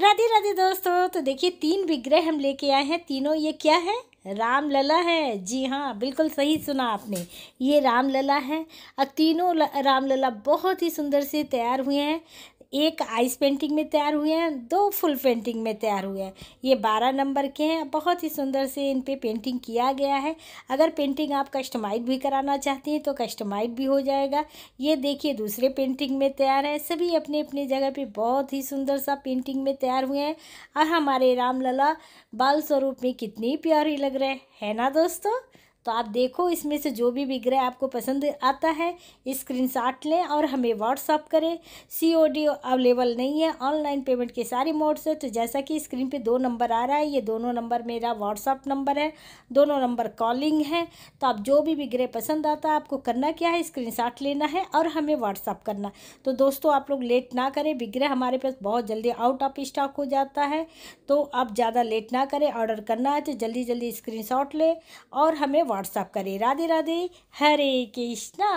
राधे राधे दोस्तों तो देखिए तीन विग्रह हम लेके आए हैं तीनों ये क्या है राम लला है जी हाँ बिल्कुल सही सुना आपने ये राम लला है और तीनों रामलला बहुत ही सुंदर से तैयार हुए हैं एक आइस पेंटिंग में तैयार हुए हैं दो फुल पेंटिंग में तैयार हुए हैं ये बारह नंबर के हैं बहुत ही सुंदर से इन पर पेंटिंग किया गया है अगर पेंटिंग आप कस्टमाइज भी कराना चाहती हैं तो कस्टमाइज भी हो जाएगा ये देखिए दूसरे पेंटिंग में तैयार है सभी अपने अपने जगह पर बहुत ही सुंदर सा पेंटिंग में तैयार हुए हैं और हमारे रामलला बाल स्वरूप में कितनी प्यारी लग रहे हैं है ना दोस्तों तो आप देखो इसमें से जो भी विग्रह आपको पसंद आता है स्क्रीन लें और हमें व्हाट्सअप करें सी ओ डी अवेलेबल नहीं है ऑनलाइन पेमेंट के सारे मोड्स है तो जैसा कि स्क्रीन पे दो नंबर आ रहा है ये दोनों नंबर मेरा व्हाट्सअप नंबर है दोनों नंबर कॉलिंग है तो आप जो भी विग्रह पसंद आता है आपको करना क्या है स्क्रीन लेना है और हमें व्हाट्सअप करना तो दोस्तों आप लोग लेट ना करें विग्रह हमारे पास बहुत जल्दी आउट ऑफ स्टॉक हो जाता है तो आप ज़्यादा लेट ना करें ऑर्डर करना है तो जल्दी जल्दी स्क्रीन लें और हमें व्हाट्सअप करें राधे राधे हरे कृष्णा